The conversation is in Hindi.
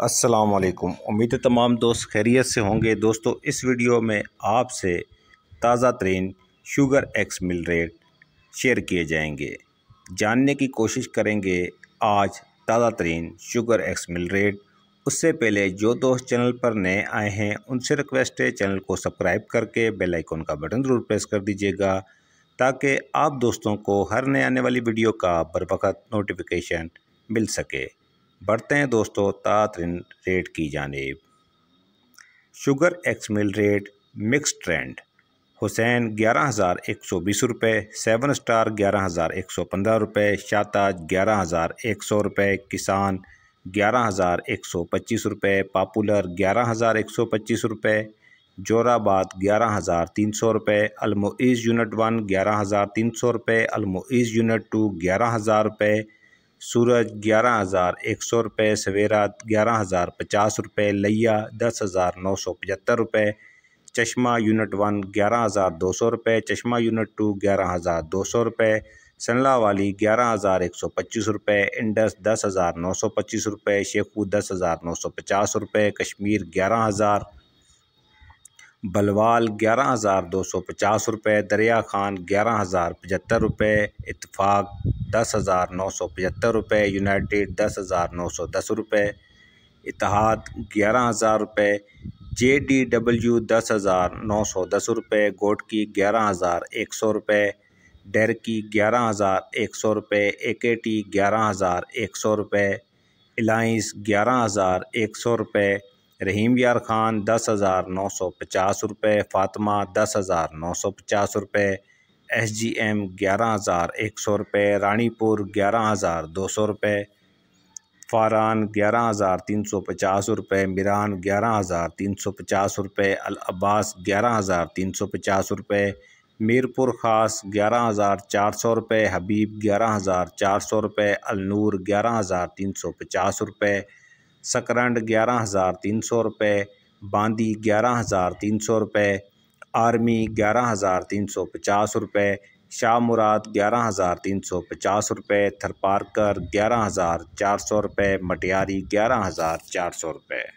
वालेकुम उम्मीद है तमाम दोस्त खैरियत से होंगे दोस्तों इस वीडियो में आपसे ताज़ा तरीन sugar ex mill rate share किए जाएंगे जानने की कोशिश करेंगे आज ताज़ा तरीन शुगर एक्स मिल रेट उससे पहले जो दोस्त चैनल पर नए आए हैं उनसे रिक्वेस्ट है चैनल को सब्सक्राइब करके बेल आइकन का बटन ज़रूर प्रेस कर दीजिएगा ताकि आप दोस्तों को हर नए आने वाली वीडियो का बर नोटिफिकेशन मिल सके बढ़ते हैं दोस्तों तात रेट की जानेब sugar ex mill rate mix trend हुसैन ग्यारह हज़ार एक सौ बीस रुपये सेवन स्टार ग्यारह हज़ार एक सौ पंद्रह रुपये शाताज ग्यारह हज़ार एक सौ रुपये किसान ग्यारह हज़ार एक सौ पच्चीस रुपये पापुलर ग्यारह हज़ार एक सौ पच्चीस रुपये जोराबाद ग्यारह हज़ार तीन सौ रुपये अलमोईज़ यूनिट वन ग्यारह हज़ार तीन सौ रुपये अलमोईज़ यूनिट टू ग्यारह हज़ार रुपये सूरज ग्यारह हज़ार एक सौ रुपये सवेरा ग्यारह हज़ार पचास रुपये लिया दस हज़ार नौ सौ पचहत्तर रुपये चश्मा यूनिट वन ग्यारह हज़ार दो सौ रुपये चश्मा यूनिट टू ग्यारह हज़ार दो सौ रुपये सनला वाली ग्यारह हज़ार एक सौ पच्चीस रुपये इंडस दस हज़ार नौ सौ पच्चीस रुपये शेखू दस हज़ार नौ सौ पचास रुपये कश्मीर ग्यारह हज़ार बलवाल ग्यारह हज़ार दो सौ पचास रुपये दरिया खान ग्यारह हज़ार पचहत्तर रुपये इतफाक़ दस हज़ार नौ सौ पचहत्तर रुपये यूनाइटेड दस हज़ार नौ सौ दस रुपये इतिहाद ग्यारह हज़ार रुपये जे डी डब्ल्यू दस हज़ार नौ सौ दस रुपये गोट की ग्यारह हज़ार एक सौ रुपये डेर की ग्यारह हज़ार एक सौ रुपये ए के टी ग्यारह हज़ार एक सौ रुपये इलाइंस ग्यारह हज़ार एक सौ रुपये रहीम यार खान दस हज़ार नौ सौ पचास रुपये फातिमा दस हज़ार नौ सौ पचास रुपये एस जी एम ग्यारह हज़ार एक सौ रुपये रानीपुर ग्यारह हज़ार दो सौ रुपये फारान ग्यारह हज़ार तीन सौ पचास रुपये मीरान ग्यारह हज़ार तीन सौ पचास रुपये अब्बास ग्यारह हज़ार तीन सौ पचास रुपये मीरपुर ख़ास ग्यारह हज़ार चार सौ रुपये हबीब ग्यारह हज़ार चार सौ रुपये अलनूर ग्यारह हज़ार तीन सौ पचास रुपये सकरंड ग्यारह हज़ार तीन सौ रुपये बांदी ग्यारह हज़ार तीन सौ रुपये आर्मी ग्यारह हज़ार तीन सौ पचास रुपये शाह मुराद ग्यारह हज़ार तीन सौ पचास रुपये थरपारकर ग्यारह हज़ार चार सौ रुपये मटियारी ग्यारह हज़ार चार सौ रुपये